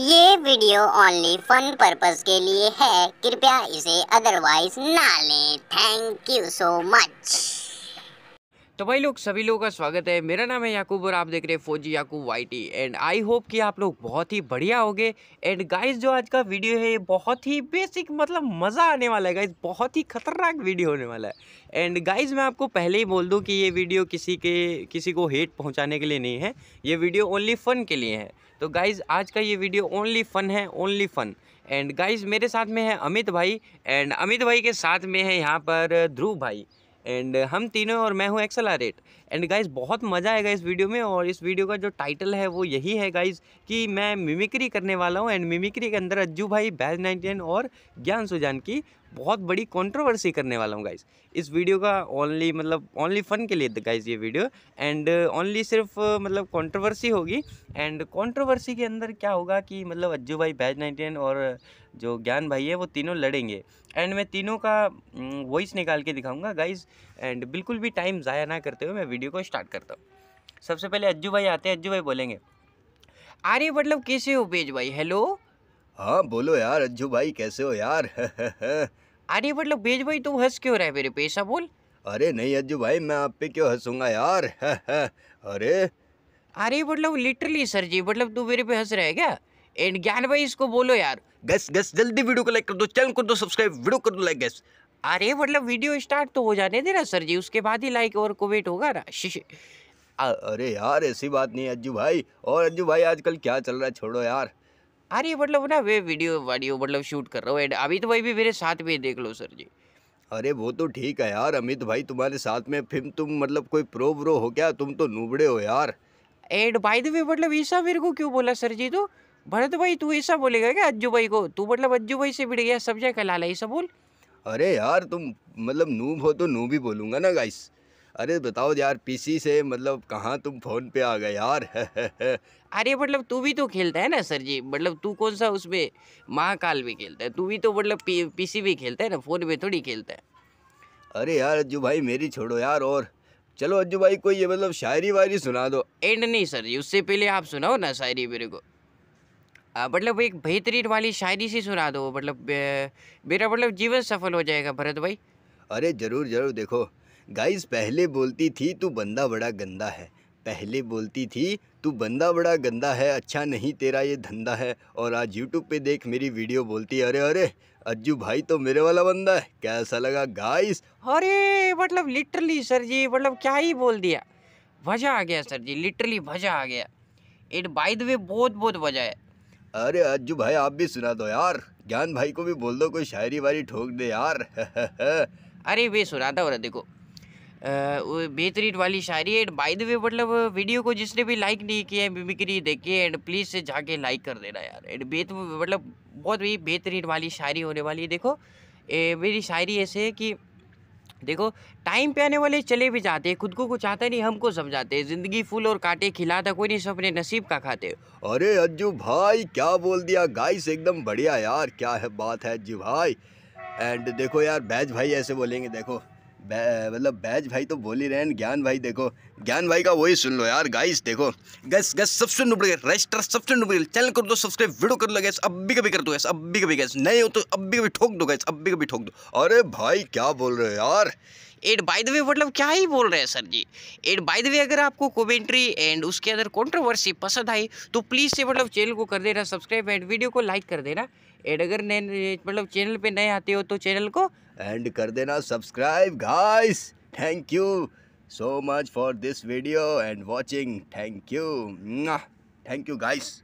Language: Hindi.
ये वीडियो ओनली फन पर्पज़ के लिए है कृपया इसे अदरवाइज ना लें थैंक यू सो मच तो भाई लोग सभी लोगों का स्वागत है मेरा नाम है याकूब और आप देख रहे हैं फौजी Yakub YT and I hope कि आप लोग बहुत ही बढ़िया होगे एंड गाइस जो आज का वीडियो है ये बहुत ही बेसिक मतलब मज़ा आने वाला है गाइस बहुत ही खतरनाक वीडियो होने वाला है एंड गाइस मैं आपको पहले ही बोल दूँ कि ये वीडियो किसी के किसी को हेट पहुँचाने के लिए नहीं है ये वीडियो ओनली फ़न के लिए है तो गाइज़ आज का ये वीडियो ओनली फ़न है ओनली फ़न एंड गाइज़ मेरे साथ में है अमित भाई एंड अमित भाई के साथ में है यहाँ पर ध्रुव भाई एंड uh, हम तीनों और मैं हूँ एक्सल एक्सेलारेट एंड गाइज बहुत मज़ा आएगा इस वीडियो में और इस वीडियो का जो टाइटल है वो यही है गाइज कि मैं मिमिक्री करने वाला हूँ एंड मिमिक्री के अंदर अज्जू भाई बैज नाइनटीन और ज्ञान सुजान की बहुत बड़ी कंट्रोवर्सी करने वाला हूँ गाइज इस वीडियो का ओनली मतलब ओनली फन के लिए गाइज ये वीडियो एंड ओनली सिर्फ मतलब कंट्रोवर्सी होगी एंड कंट्रोवर्सी के अंदर क्या होगा कि मतलब अज्जू भाई बैज नाइनटीन और जो ज्ञान भाई है वो तीनों लड़ेंगे एंड मैं तीनों का वॉइस निकाल के दिखाऊंगा गाइज एंड बिल्कुल भी टाइम ज़ाया ना करते हुए मैं वीडियो वीडियो को स्टार्ट करता हूँ सबसे पहले अज्जू भाई आते हैं अज्जू भाई बोलेंगे अरे मतलब कैसे हो बेज भाई हेलो हाँ बोलो यार अज्जू भाई कैसे हो यार अरे मतलब बेज भाई तुम हंस क्यों रहे है मेरे पैसा बोल अरे नहीं अज्जू भाई मैं आप पे क्यों हंसूंगा यार अरे अरे मतलब लिटरली सर जी मतलब तू मेरे पे हंस रहे है क्या एंड ज्ञान भाई इसको बोलो यार गैस गैस जल्दी वीडियो को लाइक कर दो चैनल को दो सब्सक्राइब वीडियो कर दो लाइक गैस अरे मतलब वीडियो स्टार्ट तो हो जाने देना सर जी उसके बाद ही लाइक और कोमेंट होगा ना शीश अरे यार ऐसी बात नहीं अज्जू भाई और अज्जू भाई आजकल क्या चल रहा है छोड़ो यार अरे मतलब ना वे वीडियो वाडियो मतलब शूट कर रहा हूँ अभी तो भाई भी मेरे साथ में देख लो सर जी अरे वो तो ठीक है यार अमित भाई तुम्हारे साथ में फिर तुम मतलब कोई प्रो व्रो हो क्या तुम तो नूबड़े हो यार एड भाई द मतलब ईसा मेरे को क्यों बोला सर जी तो भरत भाई तू ऐसा बोलेगा क्या अज्जू भाई को तू मतलब अज्जू भाई से भिड़ गया सब जगह लाला ऐसा बोल अरे यार तुम मतलब नूब हो तो नूब ही बोलूँगा ना गाइस अरे बताओ यार पीसी से मतलब कहाँ तुम फ़ोन पे आ गए यार अरे मतलब तू भी तो खेलता है ना सर जी मतलब तू कौन सा उसमें महाकाल भी खेलता है तू भी तो मतलब पी, पीसी भी खेलता है ना फ़ोन पे थोड़ी खेलता है अरे यार अज्जू भाई मेरी छोड़ो यार और चलो अज्जू भाई कोई ये मतलब शायरी वायरी सुना दो एंड नहीं सर जी उससे पहले आप सुनाओ ना शायरी मेरे को मतलब एक बेहतरीन वाली शायरी सी सुना दो मतलब मेरा मतलब जीवन सफल हो जाएगा भरत भाई अरे ज़रूर ज़रूर देखो गाइस पहले बोलती थी तू बंदा बड़ा गंदा है पहले बोलती थी तू बंदा बड़ा गंदा है अच्छा नहीं तेरा ये धंधा है और आज यूट्यूब पे देख मेरी वीडियो बोलती है अरे अरे अज्जू भाई तो मेरे वाला बंदा है कैसा लगा गाइस अरे मतलब लिटरली सर जी मतलब क्या ही बोल दिया वजह आ गया सर जी लिटरली वजह आ गया इट बाय द वे बहुत बहुत वजह है अरे अज्जू भाई आप भी सुना दो यार ज्ञान भाई को भी बोल दो कोई शायरी वारी ठोक दे यार अरे वे सुनाता हो देखो बेहतरीन वाली शायरी एंड बाय द वे मतलब वीडियो को जिसने भी लाइक नहीं किया है मिमिक्री देखिए एंड प्लीज़ से जाके लाइक कर देना यार एंड बेत मतलब बहुत ही बेहतरीन वाली शायरी होने वाली है देखो ए, मेरी शायरी ऐसे है कि देखो टाइम पे आने वाले चले भी जाते हैं खुद को कुछ आता नहीं हमको समझाते हैं जिंदगी फूल और कांटे खिलाता कोई नहीं सब अपने नसीब का खाते अरे अज्जू भाई क्या बोल दिया गाइस एकदम बढ़िया यार क्या है बात है अज्जू भाई एंड देखो यार बैज भाई ऐसे बोलेंगे देखो मतलब बै, बैज भाई तो बोल ही रहे हैं ज्ञान भाई देखो ज्ञान भाई का वही सुन लो यार गाइस देखो गैस गैस सबसे गए रजिस्टर सबसे गए चैनल कर दो सब्सक्राइब वीडियो कर लो गैस अब भी कभी कर दो गैस अब भी कभी गैस नहीं हो तो अब भी कभी ठोक दो गैस अब भी कभी ठोक दो अरे भाई क्या बोल रहे हो यार एंड बाय द वे मतलब क्या ही बोल रहे हैं sir ji and by the way अगर आपको कोमेंट्री एंड उसके अंदर कॉन्ट्रोवर्सी पसंद आई तो प्लीज़ से मतलब चैनल को कर देना सब्सक्राइब एंड वीडियो को लाइक कर देना एंड अगर नए मतलब चैनल पे नए आते हो तो चैनल को एंड कर देना subscribe guys thank you so much for this video and watching thank you thank you guys